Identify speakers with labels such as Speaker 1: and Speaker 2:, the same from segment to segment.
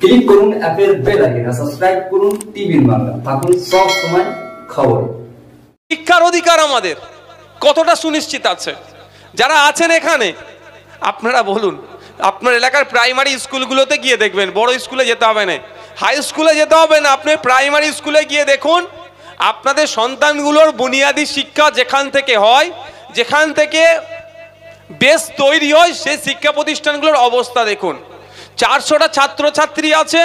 Speaker 1: Click করুন অ্যাপের bell আইকনে সাবস্ক্রাইব করুন টিভির বাংলা থাকুন সব সময় খবর শিক্ষার অধিকার আমাদের কতটা সুনিশ্চিত আছে যারা আছেন এখানে আপনারা বলুন আপনার এলাকার প্রাইমারি স্কুলগুলোতে গিয়ে দেখবেন বড় স্কুলে যেতে হবে না হাই স্কুলে যেতে হবে না আপনি প্রাইমারি স্কুলে গিয়ে দেখুন আপনাদের সন্তানগুলোর বুনিয়াদী শিক্ষা যেখান থেকে হয় যেখান থেকে বেশ তৈরি হয় সেই শিক্ষা প্রতিষ্ঠানগুলোর অবস্থা দেখুন চারশোটা ছাত্রছাত্রী আছে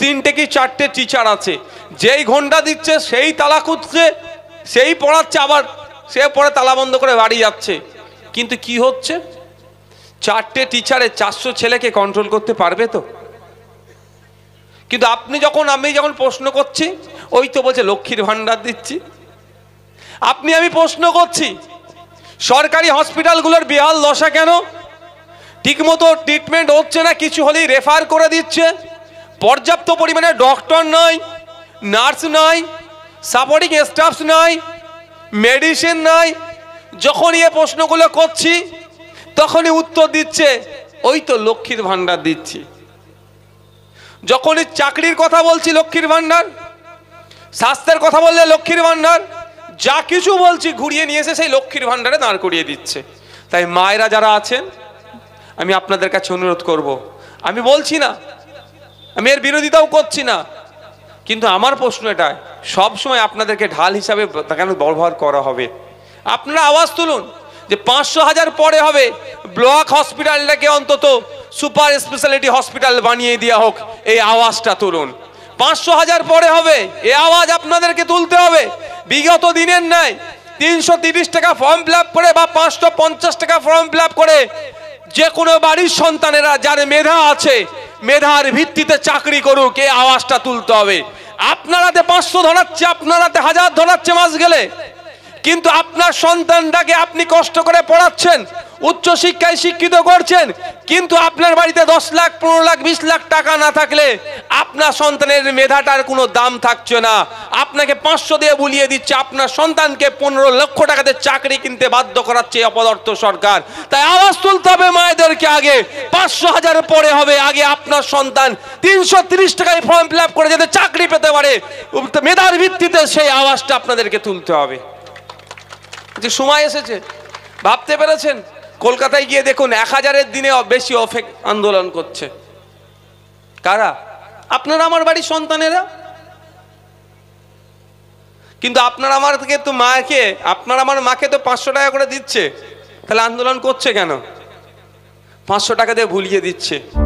Speaker 1: তিনটে কি চারটে টিচার আছে যেই ঘন্টা দিচ্ছে সেই তালা খুঁজছে সেই পড়াচ্ছে আবার সে পরে তালা বন্ধ করে বাড়ি যাচ্ছে কিন্তু কি হচ্ছে চারটে টিচারে চারশো ছেলেকে কন্ট্রোল করতে পারবে তো কিন্তু আপনি যখন আমি যখন প্রশ্ন করছি ওই তো বলছে লক্ষ্মীর ভাণ্ডার দিচ্ছি আপনি আমি প্রশ্ন করছি সরকারি হসপিটালগুলোর বিহাল দশা কেন ঠিকমতো ট্রিটমেন্ট হচ্ছে না কিছু হলেই রেফার করে দিচ্ছে পর্যাপ্ত পরিমাণে ডক্টর নাই নার্স নাই সাপোর্টিং স্টাফস নাই মেডিসিন নাই যখনই এ প্রশ্নগুলো করছি তখনই উত্তর দিচ্ছে ওই তো লক্ষ্মীর ভাণ্ডার দিচ্ছি যখনই চাকরির কথা বলছি লক্ষ্মীর ভাণ্ডার স্বাস্থ্যের কথা বললে লক্ষ্মীর ভাণ্ডার যা কিছু বলছি ঘুরিয়ে নিয়ে এসে সেই লক্ষ্মীর ভাণ্ডারে দাঁড় করিয়ে দিচ্ছে তাই মায়েরা যারা আছেন আমি আপনাদের কাছে অনুরোধ করব। আমি বলছি না আমি এর বিরোধিতাও করছি না কিন্তু আমার প্রশ্ন এটা সবসময় আপনাদেরকে ঢাল হিসাবে কেন ব্যবহার করা হবে আপনারা আওয়াজ তুলুন যে পাঁচশো হাজার পরে হবে ব্লক হসপিটালটাকে অন্তত সুপার স্পেশালিটি হসপিটাল বানিয়ে দেওয়া হোক এই আওয়াজটা তুলুন পাঁচশো হাজার পরে হবে এ আওয়াজ আপনাদেরকে তুলতে হবে বিগত দিনের নাই তিনশো টাকা ফর্ম ফিল করে বা পাঁচশো টাকা ফর্ম ফিল করে যে কোনো বাড়ির সন্তানেরা যার মেধা আছে মেধার ভিত্তিতে চাকরি করুক এ আওয়াজটা তুলতে হবে আপনারাতে পাঁচশো ধরাচ্ছে আপনারাতে হাজার ধরাচ্ছে মাস গেলে কিন্তু আপনার সন্তানটাকে আপনি কষ্ট করে পড়াচ্ছেন উচ্চ শিক্ষায় শিক্ষিত করছেন কিন্তু আপনার বাড়িতে দশ লাখ পনেরো লাখ বিশ লাখ টাকা না থাকলে আপনার সন্তানের মেধাটার কোনো দাম থাকছে না আপনাকে পাঁচশো দিয়ে বুলিয়ে দিচ্ছে আপনার সন্তানকে পনেরো লক্ষ টাকাতে চাকরি কিনতে বাধ্য করাচ্ছে অপদার্থ সরকার তাই আওয়াজ তুলতে হবে মায়েদেরকে আগে পাঁচশো হাজার পরে হবে আগে আপনার সন্তান তিনশো তিরিশ টাকায় ফর্ম ফিল করে যাতে চাকরি পেতে পারে মেধার ভিত্তিতে সেই আওয়াজটা আপনাদেরকে তুলতে হবে যে সময় এসেছে ভাবতে পেরেছেন কলকাতায় গিয়ে দেখুন এক হাজারের দিনে বেশি অফেক আন্দোলন করছে কারা আপনারা আমার বাড়ির সন্তানেরা কিন্তু আপনার আমার থেকে তো মাকে আপনার আমার মাকে তো পাঁচশো টাকা করে দিচ্ছে তাহলে আন্দোলন করছে কেন পাঁচশো টাকা দিয়ে ভুলিয়ে দিচ্ছে